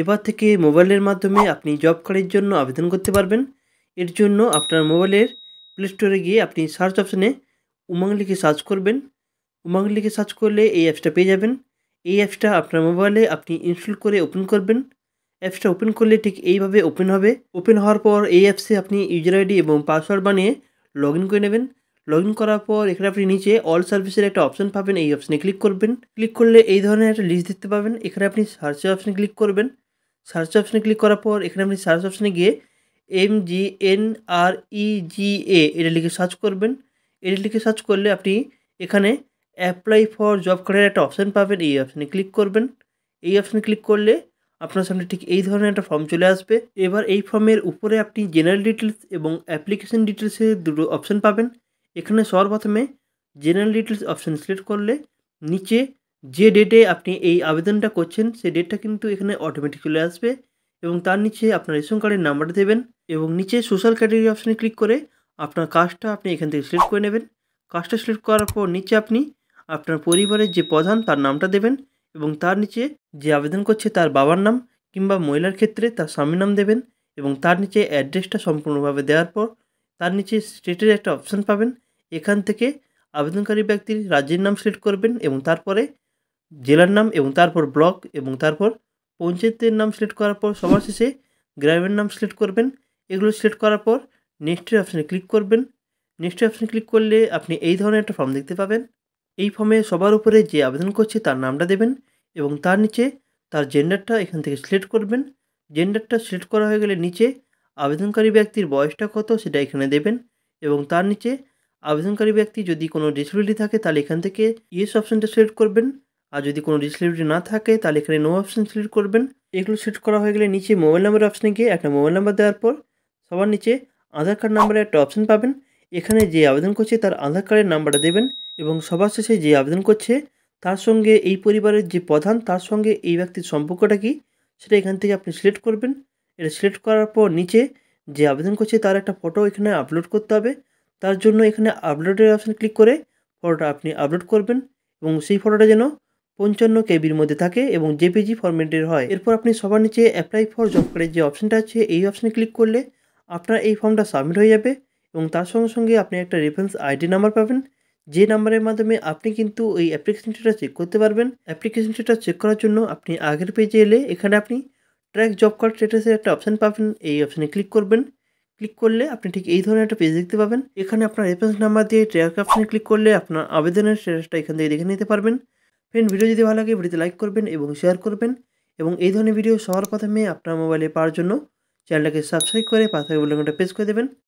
এবার থেকে মোবাইলের মাধ্যমে আপনি জব কার্ডের জন্য আবেদন করতে পারবেন এর জন্য আপনার মোবাইলের প্লে স্টোরে গিয়ে আপনি সার্চ অপশানে উমাং লিখে সার্চ করবেন উমাং লিখে সার্চ করলে এই অ্যাপসটা পেয়ে যাবেন এই অ্যাপসটা আপনার মোবাইলে আপনি ইনস্টল করে ওপেন করবেন অ্যাপসটা ওপেন করলে ঠিক এইভাবে ওপেন হবে ওপেন হওয়ার পর এই অ্যাপসে আপনি ইউজার আইডি এবং পাসওয়ার্ড বানিয়ে লগ করে নেবেন লগ করার পর এখানে আপনি নিচে অল সার্ভিসের একটা অপশন পাবেন এই অপশানে ক্লিক করবেন ক্লিক করলে এই ধরনের একটা লিস্ট দেখতে পাবেন এখানে আপনি সার্চের অপশানে ক্লিক করবেন সার্চ অপশানে ক্লিক করার পর এখানে আপনি সার্চ অপশানে গিয়ে এম জি এন আর ই জি এ এটা লিখে সার্চ করবেন এটা লিখে সার্চ করলে আপনি এখানে অ্যাপ্লাই ফর জব কার্ডের একটা অপশান পাবেন এই অপশানে ক্লিক করবেন এই অপশানে ক্লিক করলে আপনার সামনে ঠিক এই ধরনের একটা ফর্ম চলে আসবে এবার এই ফর্মের উপরে আপনি জেনারেল ডিটেলস এবং অ্যাপ্লিকেশন ডিটেলসে দুটো অপশান পাবেন এখানে সর্বপ্রথমে জেনারেল ডিটেলস অপশান সিলেক্ট করলে নিচে যে ডেটে আপনি এই আবেদনটা করছেন সেই ডেটটা কিন্তু এখানে অটোমেটিক চলে আসবে এবং তার নিচে আপনার রেশন কার্ডের নাম্বার দেবেন এবং নিচে সোশ্যাল ক্যাটাগরি অপশানে ক্লিক করে আপনার কাজটা আপনি এখান থেকে সিলেক্ট করে নেবেন কাজটা সিলেক্ট করার পর নিচে আপনি আপনার পরিবারের যে প্রধান তার নামটা দেবেন এবং তার নিচে যে আবেদন করছে তার বাবার নাম কিংবা মহিলার ক্ষেত্রে তার স্বামীর নাম দেবেন এবং তার নিচে অ্যাড্রেসটা সম্পূর্ণভাবে দেওয়ার পর তার নিচে স্টেটের একটা অপশান পাবেন এখান থেকে আবেদনকারী ব্যক্তির রাজ্যের নাম সিলেক্ট করবেন এবং তারপরে জেলার নাম এবং তারপর ব্লক এবং তারপর পঞ্চায়েতের নাম সিলেক্ট করার পর সবার শেষে গ্রামের নাম সিলেক্ট করবেন এগুলো সিলেক্ট করার পর নেক্সটের অপশানে ক্লিক করবেন নেক্সট অপশানে ক্লিক করলে আপনি এই ধরনের একটা ফর্ম দেখতে পাবেন এই ফর্মে সবার উপরে যে আবেদন করছে তার নামটা দেবেন এবং তার নিচে তার জেন্ডারটা এখান থেকে সিলেক্ট করবেন জেন্ডারটা সিলেক্ট করা হয়ে গেলে নিচে আবেদনকারী ব্যক্তির বয়সটা কত সেটা এখানে দেবেন এবং তার নিচে আবেদনকারী ব্যক্তি যদি কোনো ডিসেবিলিটি থাকে তাহলে এখান থেকে ইয়েস অপশানটা সিলেক্ট করবেন আর যদি কোনো ডিসিবিলিটি না থাকে তাহলে এখানে নো অপশান সিলেক্ট করবেন এগুলো সিলেক্ট করা হয়ে গেলে নিচে মোবাইল নাম্বার অপশানে গিয়ে একটা মোবাইল নাম্বার দেওয়ার পর সবার নিচে আধার কার্ড নাম্বারে একটা অপশান পাবেন এখানে যে আবেদন করছে তার আধার কার্ডের নাম্বারটা দেবেন এবং সবার শেষে যে আবেদন করছে তার সঙ্গে এই পরিবারের যে প্রধান তার সঙ্গে এই ব্যক্তির সম্পর্কটা কী সেটা এখান থেকে আপনি সিলেক্ট করবেন এটা সিলেক্ট করার পর নিচে যে আবেদন করছে তার একটা ফটো এখানে আপলোড করতে হবে তার জন্য এখানে আপলোডের অপশান ক্লিক করে ফটোটা আপনি আপলোড করবেন এবং সেই ফটোটা যেন পঞ্চান্ন কেবির মধ্যে থাকে এবং জেপিজি ফরম্যাটের হয় এরপর আপনি সবার নিচে অ্যাপ্লাই ফর জব কার্ডের যে অপশানটা আছে এই অপশানে ক্লিক করলে আপনার এই ফর্মটা সাবমিট হয়ে যাবে এবং তার সঙ্গে সঙ্গে আপনি একটা রেফারেন্স আইডি নাম্বার পাবেন যে নাম্বারের মাধ্যমে আপনি কিন্তু এই অ্যাপ্লিকেশনটা চেক করতে পারবেন অ্যাপ্লিকেশনটা চেক করার জন্য আপনি আগের পেজে এলে এখানে আপনি ট্র্যাক জব কার্ড স্ট্যাটাসের একটা অপশান পাবেন এই অপশানে ক্লিক করবেন ক্লিক করলে আপনি ঠিক এই ধরনের একটা পেজ দেখতে পাবেন এখানে আপনার রেফারেন্স নাম্বার দিয়ে ট্র্যাক অপশানে ক্লিক করলে আপনার আবেদনের স্ট্যাটাসটা এখান থেকে দেখে নিতে পারবেন ফ্রেন্ড ভিডিও যদি ভালো লাগে ভিডিওতে লাইক করবেন এবং শেয়ার করবেন এবং এই ধরনের ভিডিও সবার প্রথমে আপনার মোবাইলে পাওয়ার জন্য চ্যানেলটাকে সাবস্ক্রাইব করে পাশে বেলকনটা প্রেস করে দেবেন